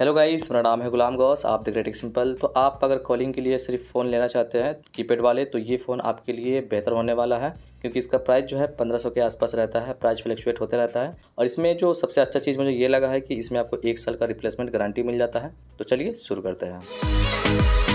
hello guys मेरा नाम है गुलाम गौस आप देख रहे हैं सिंपल तो आप अगर कॉलिंग के लिए सिर्फ फ़ोन लेना चाहते हैं कीपैड वाले तो ये फ़ोन आपके लिए बेहतर होने वाला है क्योंकि इसका प्राइस जो है पंद्रह सौ के आसपास रहता है प्राइस फ्लक्चुएट होते रहता है और इसमें जो सबसे अच्छा चीज़ मुझे ये लगा है कि इसमें आपको एक साल का रिप्लेसमेंट गारंटी मिल जाता है तो चलिए शुरू करते हैं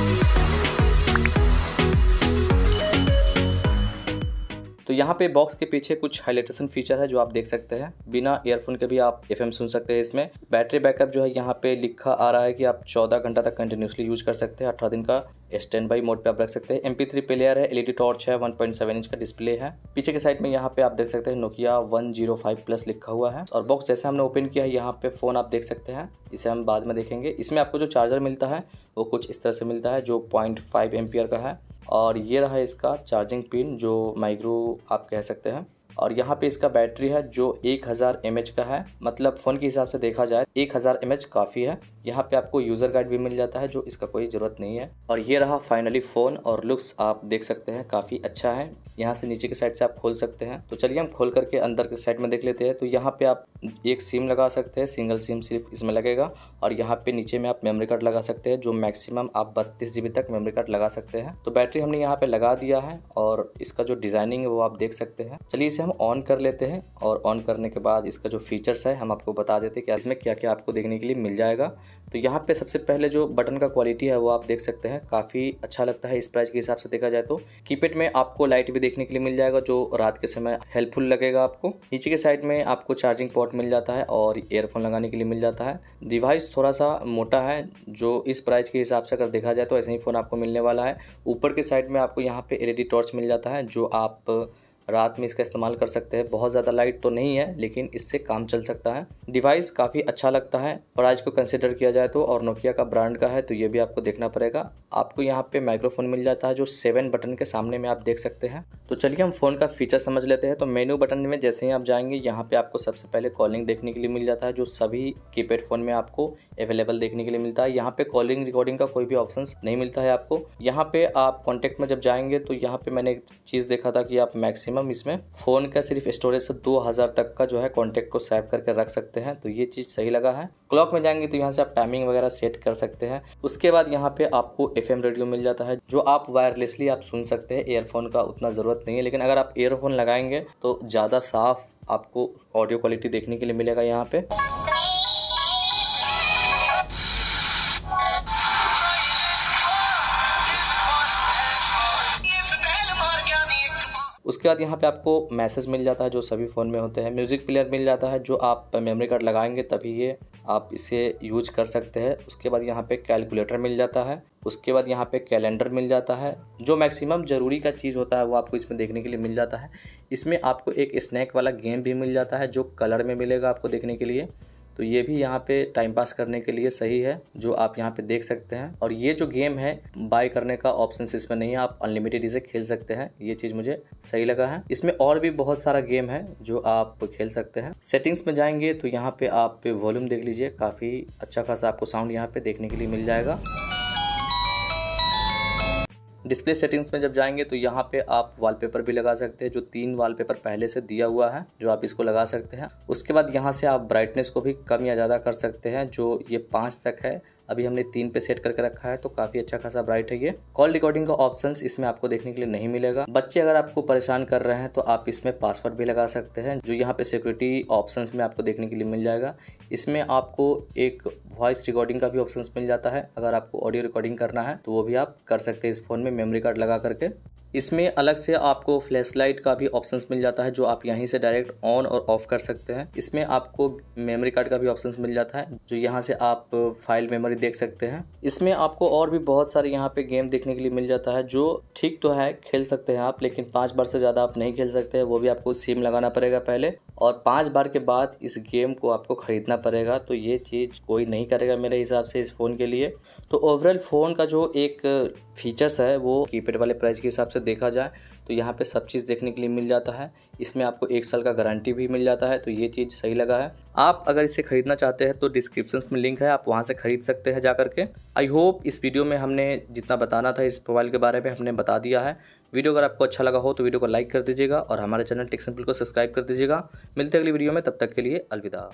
तो यहाँ पे बॉक्स के पीछे कुछ हाईलाइटेशन फीचर है जो आप देख सकते हैं बिना ईयरफोन के भी आप एफ सुन सकते हैं इसमें बैटरी बैकअप जो है यहाँ पे लिखा आ रहा है कि आप चौदह घंटा तक कंटिन्यूसली यूज कर सकते हैं अठारह दिन का स्टैंड बाई मोड पे आप रख सकते हैं एम पी थ्री प्लेयर है एलईडी टॉर्च e है 1.7 इंच का डिस्प्ले है पीछे के साइड में यहाँ पे आप देख सकते हैं नोकिया 105 प्लस लिखा हुआ है और बॉक्स जैसे हमने ओपन किया है यहाँ पे फोन आप देख सकते हैं इसे हम बाद में देखेंगे इसमें आपको जो चार्जर मिलता है वो कुछ इस तरह से मिलता है जो पॉइंट फाइव का है और ये रहा इसका चार्जिंग पिन जो माइक्रो आप कह सकते हैं और यहाँ पे इसका बैटरी है जो 1000 हज़ार का है मतलब फ़ोन के हिसाब से देखा जाए 1000 हज़ार काफ़ी है यहाँ पे आपको यूज़र गाइड भी मिल जाता है जो इसका कोई ज़रूरत नहीं है और ये रहा फाइनली फ़ोन और लुक्स आप देख सकते हैं काफ़ी अच्छा है यहाँ से नीचे के साइड से आप खोल सकते हैं तो चलिए हम खोल करके अंदर के साइड में देख लेते हैं तो यहाँ पे आप एक सिम लगा सकते हैं सिंगल सिम सिर्फ इसमें लगेगा और यहाँ पे नीचे में आप मेमोरी कार्ड लगा सकते हैं जो मैक्सिमम आप बत्तीस जी तक मेमोरी कार्ड लगा सकते हैं तो बैटरी हमने यहाँ पे लगा दिया है और इसका जो डिज़ाइनिंग है वो आप देख सकते हैं चलिए इसे हम ऑन कर लेते हैं और ऑन करने के बाद इसका जो फीचर्स है हम आपको बता देते हैं कि इसमें क्या क्या आपको देखने के लिए मिल जाएगा तो यहाँ पे सबसे पहले जो बटन का क्वालिटी है वो आप देख सकते हैं काफ़ी अच्छा लगता है इस प्राइस के हिसाब से देखा जाए तो कीपेड में आपको लाइट भी देखने के लिए मिल जाएगा जो रात के समय हेल्पफुल लगेगा आपको नीचे के साइड में आपको चार्जिंग पॉट मिल जाता है और ईयरफोन लगाने के लिए मिल जाता है डिवाइस थोड़ा सा मोटा है जो इस प्राइस के हिसाब से अगर देखा जाए तो ऐसे ही फ़ोन आपको मिलने वाला है ऊपर के साइड में आपको यहाँ पे एल टॉर्च मिल जाता है जो आप रात में इसका इस्तेमाल कर सकते हैं बहुत ज़्यादा लाइट तो नहीं है लेकिन इससे काम चल सकता है डिवाइस काफ़ी अच्छा लगता है प्राइस को कंसिडर किया जाए तो और नोकिया का ब्रांड का है तो ये भी आपको देखना पड़ेगा आपको यहाँ पे माइक्रोफोन मिल जाता है जो सेवन बटन के सामने में आप देख सकते हैं तो चलिए हम फ़ोन का फीचर समझ लेते हैं तो मेन्यू बटन में जैसे ही आप जाएंगे यहाँ पे आपको सबसे पहले कॉलिंग देखने के लिए मिल जाता है जो सभी की फ़ोन में आपको अवेलेबल देखने के लिए मिलता है यहाँ पे कॉलिंग रिकॉर्डिंग का कोई भी ऑप्शन नहीं मिलता है आपको यहाँ पे आप कॉन्टेक्ट में जब जाएंगे तो यहाँ पे मैंने एक चीज़ देखा था कि आप मैक्सिमम मैक्सिमम इसमें फ़ोन का सिर्फ स्टोरेज से दो हज़ार तक का जो है कॉन्टैक्ट को सेव करके रख सकते हैं तो ये चीज़ सही लगा है क्लॉक में जाएंगे तो यहाँ से आप टाइमिंग वगैरह सेट कर सकते हैं उसके बाद यहाँ पे आपको एफ रेडियो मिल जाता है जो आप वायरलेसली आप सुन सकते हैं एयरफोन का उतना ज़रूरत नहीं है लेकिन अगर आप एयरफोन लगाएंगे तो ज़्यादा साफ आपको ऑडियो क्वालिटी देखने के लिए मिलेगा यहाँ पर उसके बाद यहाँ पे आपको मैसेज मिल जाता है जो सभी फ़ोन में होते हैं म्यूज़िक प्लेयर मिल जाता है जो आप मेमोरी कार्ड लगाएंगे तभी ये आप इसे यूज कर सकते हैं उसके बाद यहाँ पे कैलकुलेटर मिल जाता है उसके बाद यहाँ पे कैलेंडर मिल जाता है जो मैक्सिमम ज़रूरी का चीज़ होता है वो आपको इसमें देखने के लिए मिल जाता है इसमें आपको एक स्नैक वाला गेम भी मिल जाता है जो कलर में मिलेगा आपको देखने के लिए तो ये भी यहाँ पे टाइम पास करने के लिए सही है जो आप यहाँ पे देख सकते हैं और ये जो गेम है बाय करने का ऑप्शन इसमें नहीं है आप अनलिमिटेड इसे खेल सकते हैं ये चीज़ मुझे सही लगा है इसमें और भी बहुत सारा गेम है जो आप खेल सकते हैं सेटिंग्स में जाएंगे तो यहाँ पे आप वॉल्यूम देख लीजिए काफ़ी अच्छा खासा आपको साउंड यहाँ पे देखने के लिए मिल जाएगा डिस्प्ले सेटिंग्स में जब जाएंगे तो यहाँ पे आप वॉलपेपर भी लगा सकते हैं जो तीन वॉलपेपर पहले से दिया हुआ है जो आप इसको लगा सकते हैं उसके बाद यहाँ से आप ब्राइटनेस को भी कम या ज़्यादा कर सकते हैं जो ये पाँच तक है अभी हमने तीन पे सेट करके रखा है तो काफ़ी अच्छा खासा ब्राइट है ये कॉल रिकॉर्डिंग का ऑप्शन इसमें आपको देखने के लिए नहीं मिलेगा बच्चे अगर आपको परेशान कर रहे हैं तो आप इसमें पासवर्ड भी लगा सकते हैं जो यहाँ पे सिक्योरिटी ऑप्शन में आपको देखने के लिए मिल जाएगा इसमें आपको एक वॉइस रिकॉर्डिंग का भी ऑप्शन मिल जाता है अगर आपको ऑडियो रिकॉर्डिंग करना है तो वो भी आप कर सकते हैं इस फ़ोन में मेमोरी कार्ड लगा करके इसमें अलग से आपको फ्लैश लाइट का भी ऑप्शन मिल जाता है जो आप यहीं से डायरेक्ट ऑन और ऑफ कर सकते हैं इसमें आपको मेमोरी कार्ड का भी ऑप्शन मिल जाता है जो यहाँ से आप फाइल मेमोरी देख सकते हैं इसमें आपको और भी बहुत सारे यहाँ पे गेम देखने के लिए मिल जाता है जो ठीक तो है खेल सकते हैं आप लेकिन पाँच बार से ज़्यादा आप नहीं खेल सकते हैं वो भी आपको सिम लगाना पड़ेगा पहले और पाँच बार के बाद इस गेम को आपको ख़रीदना पड़ेगा तो ये चीज़ कोई नहीं करेगा मेरे हिसाब से इस फ़ोन के लिए तो ओवरऑल फ़ोन का जो एक फीचर्स है वो कीपैड वाले प्राइस के हिसाब से देखा जाए तो यहाँ पे सब चीज़ देखने के लिए मिल जाता है इसमें आपको एक साल का गारंटी भी मिल जाता है तो ये चीज़ सही लगा है आप अगर इसे ख़रीदना चाहते हैं तो डिस्क्रिप्शन में लिंक है आप वहाँ से ख़रीद सकते हैं जा करके आई होप इस वीडियो में हमने जितना बताना था इस मोबाइल के बारे में हमने बता दिया है वीडियो अगर आपको अच्छा लगा हो तो वीडियो को लाइक कर दीजिएगा और हमारे चैनल टेक्सम्पल को सब्सक्राइब कर दीजिएगा मिलते अगली वीडियो में तब तक के लिए अलविदा